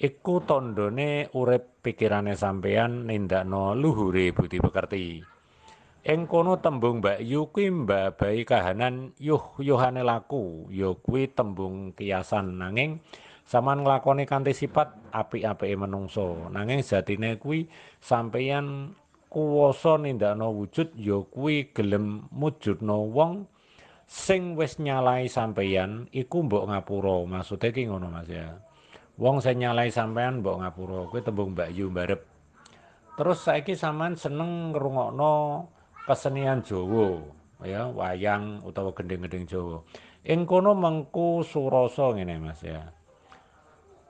iku tandhane urip pikirane sampean nindakno luhure budi pekerti. Ing kono tembung mbayu kuwi mbabai kahanan yuh yuhane laku, ya kuwi tembung kiasan nanging sampean nglakoni kanthi sifat apik-apike menungso. Nanging jatine kuwi sampean kuwasa nindakno wujud ya kuwi gelem mujudno wong sing wis nyalai sampean iku mbok ngapura maksude ki ngono Mas ya. Wong saya nyalai sampean mbok ngapura kuwi tembung Mbak Yu barep. Terus saiki sampean seneng ngrungokno kesenian Jawa, ya, wayang utawa gendeng-gendeng Jawa. Ing kono mengku suroso ngene Mas ya.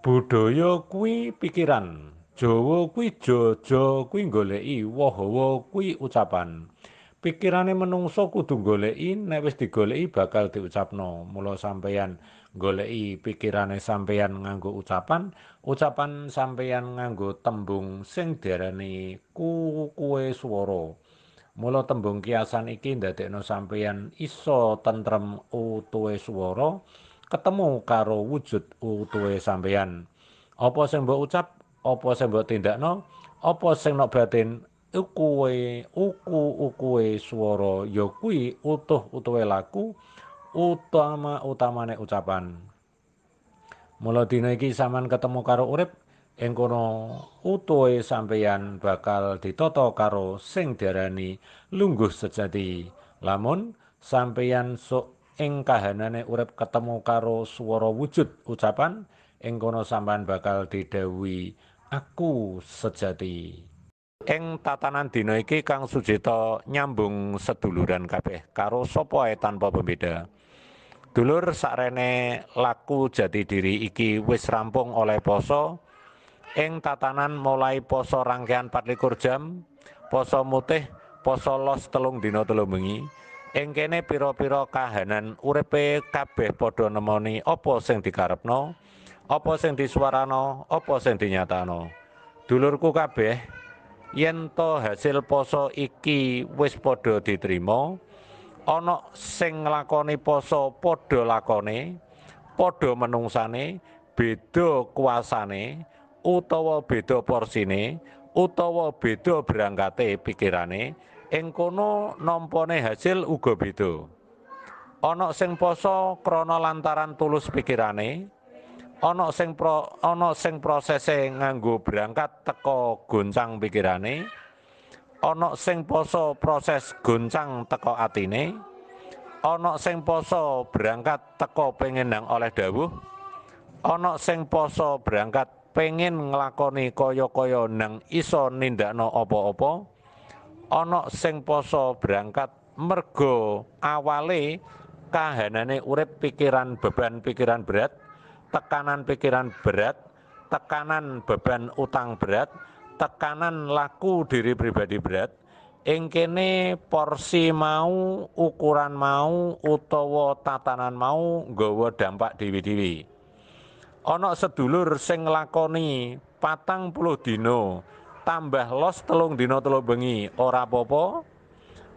Budaya kuwi pikiran, Jawa kuwi jojo kuwi goleki, woho-woho kuwi ucapan. Pikirane menungso kudu goleki, nek wis digoleki bakal diucapno. Mula sampean goleki pikirane sampeyan nganggo ucapan, ucapan sampeyan nganggo tembung sing diarani ku kue swara. Mula tembung kiasan iki ndadekno sampeyan iso tentrem utuwe swara ketemu karo wujud utuwe sampeyan. Apa sing mbok ucap, apa sing mbok tindakno, apa sing nok batin ukuwe uku ukuwe swara ya kuwi utuh utuwe laku. utama utamane ucapan. Mula dina iki sampean ketemu karo urip ing kono utuhe sampeyan bakal ditoto karo sing diarani lungguh sejati. Lamun sampeyan sok ing kahanane urip ketemu karo swara wujud ucapan ing kono sampean bakal didhewi aku sejati. Ing tatanan dina iki Kang Sujito nyambung seduluran kabeh karo sapa tanpa pembeda. Dulur sakrene laku jati diri iki wis rampung oleh poso ing tatanan mulai poso rangkaian 24 jam, poso mutih, poso los telung dina telung bengi. Ing kene pira-pira kahanan uripe kabeh padha nemoni apa sing dikarepno, apa sing disuarano, apa sing dinyatano. Dulurku kabeh, yen to hasil poso iki wis padha diterima, ana sing nglakoni poso padha lakone, padha menungsane, beda kuasane utawa beda porsine utawa beda berangkate pikirane, ing kono nampane hasil uga beda. Ana sing poso krana lantaran tulus pikirane, ana sing seng ana sing prosese nganggo berangkat guncang goncang pikirane, ana sing poso proses goncang teko atine ana sing poso berangkat teko pengen nang oleh dawuh ana sing poso berangkat pengen nglakoni kaya-kaya nang iso nindakno apa-apa ana sing poso berangkat mergo awale kahanane urip pikiran beban pikiran berat tekanan pikiran berat tekanan beban utang berat tekanan laku diri pribadi berat ing kene porsi mau ukuran mau utawa tatanan mau nggawa dampak dewi-dewi ana sedulur sing lakoni patang puluh dino tambah los telung dino telung bengi ora popo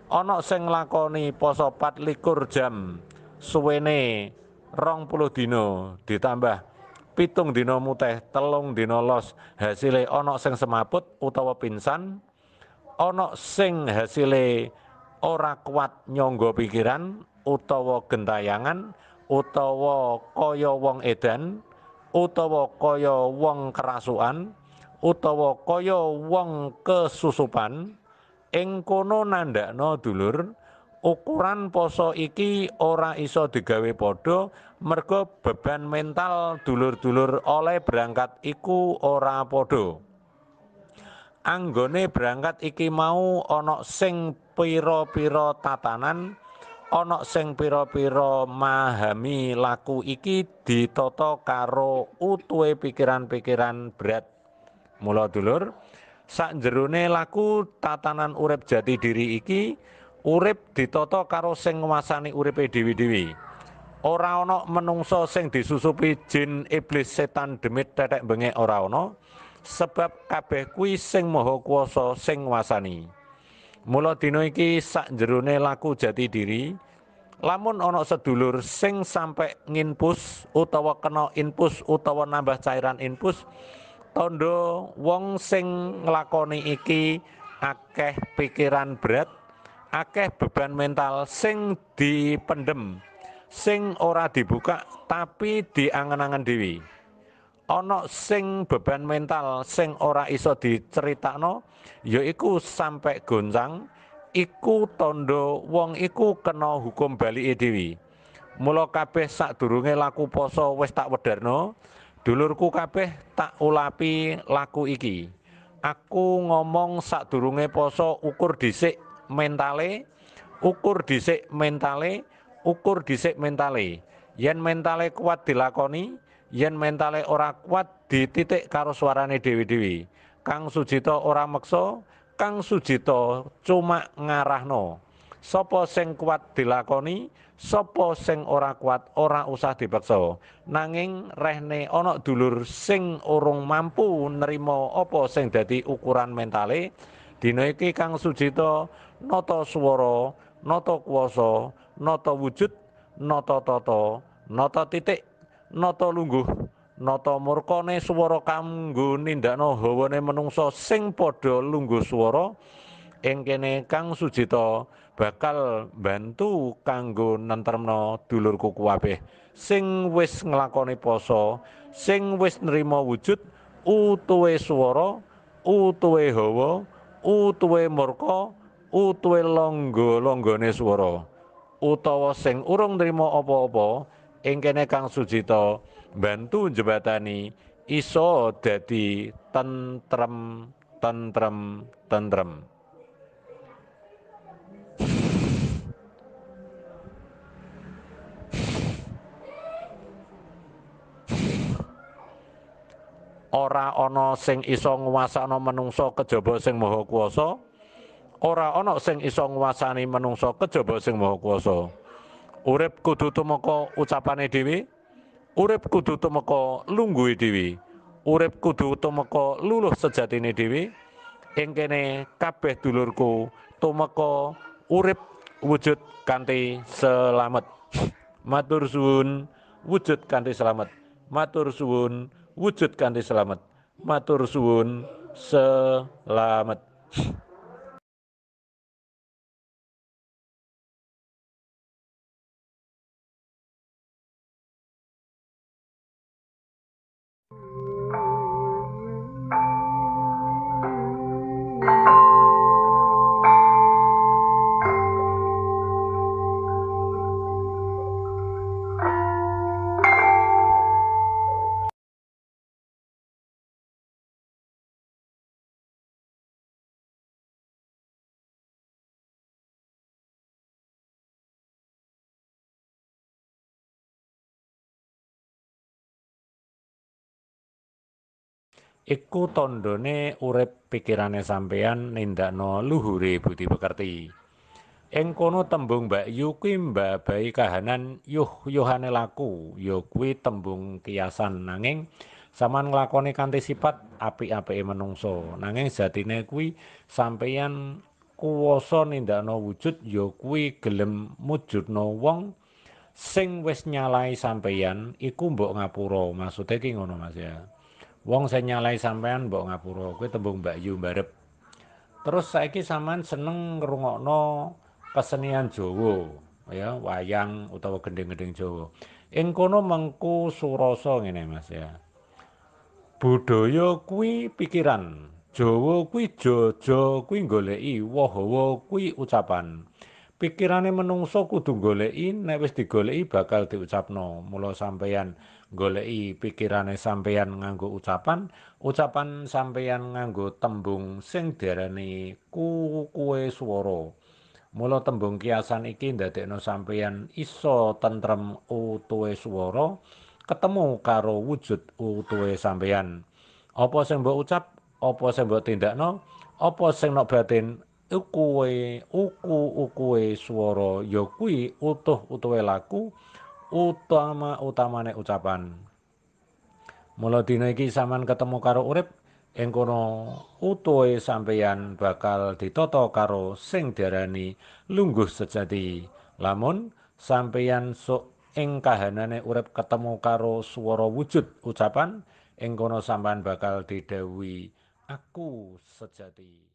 ana sing lakoni poso pat likur jam suwene rong puluh dino ditambah pitung dinomuteh muteh, telung dinolos los, hasile ana sing semaput utawa pingsan, onok sing hasile ora kuat nyonggo pikiran utawa gentayangan utawa kaya wong edan utawa kaya wong kerasuan utawa kaya wong kesusupan ing kono nandakno dulur ukuran poso iki ora iso digawe padha merga beban mental dulur-dulur oleh berangkat iku ora padha. Anggone berangkat iki mau ana sing pira-pira tatanan, ana sing pira-pira mahami laku iki ditata karo utuwe pikiran-pikiran berat. Mula dulur, sak jerone laku tatanan urip jati diri iki urip ditata karo sing nguasani uripe dhewe-dhewe. Ora ana menungsa sing disusupi jin, iblis, setan, demit, tetek bengek ora ana sebab kabeh kuwi sing maha kuasa sing nguasani. Mula dina iki sak jerone laku jati diri, lamun ana sedulur sing sampe nginpus utawa kena inpus utawa nambah cairan inpus, tandha wong sing nglakoni iki akeh pikiran berat akeh beban mental sing dipendem sing ora dibuka tapi diangen-angen dewi ana sing beban mental sing ora iso diceritakno yaiku sampe goncang iku tondo wong iku kena hukum bali dewi mula kabeh sadurunge laku poso wis tak wedarno dulurku kabeh tak ulapi laku iki aku ngomong sadurunge poso ukur dhisik mentale, ukur dhisik mentale, ukur dhisik mentale. Yen mentale kuat dilakoni, yen mentale ora kuat dititik karo suarane dewi-dewi. Kang Sujito ora meksa, Kang Sujito cuma ngarahno. Sopo sing kuat dilakoni, sopo sing ora kuat ora usah dipeksa. Nanging rehne ana dulur sing urung mampu nerima apa sing dadi ukuran mentale, Dina iki kang sujito nata swara, nata kuwasa, nata wujud, nata tata, nata titik, nata lungguh, nata murkane swara kanggo nindakno hawane menungsa sing padha lungguh swara ing kene kang sujito bakal bantu kanggo nentremno dulur kabeh sing wis nglakoni poso, sing wis nrimo wujud utuwe swara, utuwe hawa. utuwe murka utuwe longgo-longgone swara utawa sing urung nrimo apa-apa ing kene kang sujito, bantu jebatani, iso dadi tentrem tentrem tentrem ora ana sing isa nguwasani manungsa kejaba sing maha kuwasa ora ana sing isa nguwasani manungsa kejaba sing maha kuwasa urip kudu tumeka ucapane Dewi. urip kudu tumeka lungguhe Dewi. urip kudu tumeka luluh sejatine Dewi. ing kene kabeh dulurku tumeka urip wujud kanthi selamat matur suwun wujud kanthi selamat matur suwun wujud kanthi selamat matur suwun selamat iku tandhane urip pikirane sampean nindakno luhure budi pekerti. Ing kono tembung mbakyu kuwi mbabai kahanan yuh yohane laku, ya kuwi tembung kiasan nanging sampean nglakoni kanthi sifat apik-apike menungso. Nanging jatine kuwi sampean kuwasa nindakno wujud ya kuwi gelem mujudno wong sing wis nyalai sampean iku mbok ngapura. Maksude ki ngono Mas ya. Wong saya nyalai sampean mbok ngapura kuwi tembung Mbak Yu mbarep. Terus saiki sampean seneng ngrungokno kesenian Jawa, ya, wayang utawa gendeng-gendeng Jawa. Ing kono mengku surasa ngene Mas ya. Budaya kuwi pikiran, Jawa kuwi jojo kuwi goleki, wah-wah kuwi ucapan. Pikirane menungso kudu goleki, nek wis digoleki bakal diucapno. Mula sampean goleki pikirane sampeyan nganggo ucapan, ucapan sampeyan nganggo tembung sing diarani kuwe swara. Mula tembung kiasan iki ndadekno sampeyan iso tentrem utuwe swara, ketemu karo wujud utuwe sampeyan. Apa sing mbok ucap, apa sing mbok tindakno, apa sing nok batin ukuwe uku ukuwe swara ya kuwi utuh utuwe laku. utama utamane ucapan. Mula dina iki sampean ketemu karo urip ing kono utuhe sampeyan bakal ditoto karo sing diarani lungguh sejati. Lamun sampeyan sok ing kahanane urip ketemu karo swara wujud ucapan ing kono sampean bakal didhewi aku sejati.